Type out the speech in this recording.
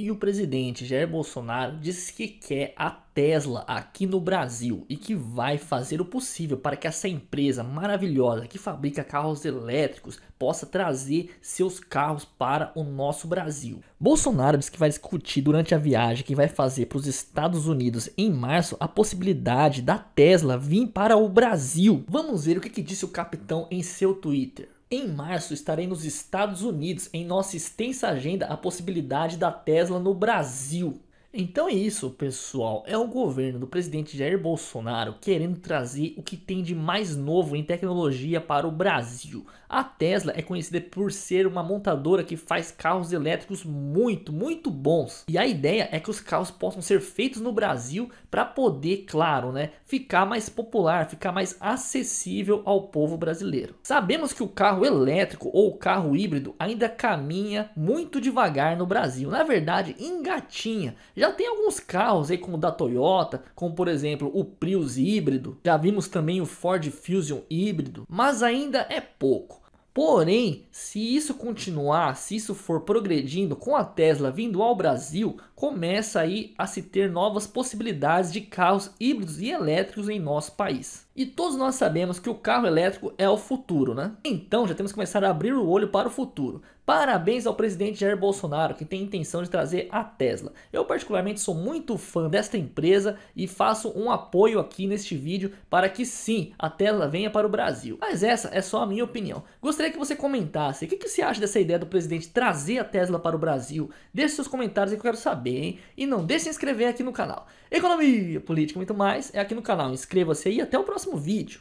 E o presidente Jair Bolsonaro disse que quer a Tesla aqui no Brasil e que vai fazer o possível para que essa empresa maravilhosa que fabrica carros elétricos possa trazer seus carros para o nosso Brasil. Bolsonaro disse que vai discutir durante a viagem que vai fazer para os Estados Unidos em março a possibilidade da Tesla vir para o Brasil. Vamos ver o que, que disse o capitão em seu Twitter. Em março estarei nos Estados Unidos. Em nossa extensa agenda, a possibilidade da Tesla no Brasil. Então é isso, pessoal. É o governo do presidente Jair Bolsonaro querendo trazer o que tem de mais novo em tecnologia para o Brasil. A Tesla é conhecida por ser uma montadora que faz carros elétricos muito, muito bons. E a ideia é que os carros possam ser feitos no Brasil para poder, claro, né, ficar mais popular, ficar mais acessível ao povo brasileiro. Sabemos que o carro elétrico ou o carro híbrido ainda caminha muito devagar no Brasil. Na verdade, engatinha já tem alguns carros aí como o da Toyota, como por exemplo o Prius híbrido, já vimos também o Ford Fusion híbrido, mas ainda é pouco. Porém, se isso continuar, se isso for progredindo com a Tesla vindo ao Brasil, começa aí a se ter novas possibilidades de carros híbridos e elétricos em nosso país. E todos nós sabemos que o carro elétrico é o futuro, né? Então já temos que começar a abrir o olho para o futuro. Parabéns ao presidente Jair Bolsonaro, que tem intenção de trazer a Tesla. Eu particularmente sou muito fã desta empresa e faço um apoio aqui neste vídeo para que sim, a Tesla venha para o Brasil. Mas essa é só a minha opinião. Gostaria gostaria que você comentasse. O que, que você acha dessa ideia do presidente trazer a Tesla para o Brasil? Deixe seus comentários aí que eu quero saber, hein? E não deixe de se inscrever aqui no canal. Economia, política muito mais é aqui no canal. Inscreva-se aí e até o próximo vídeo.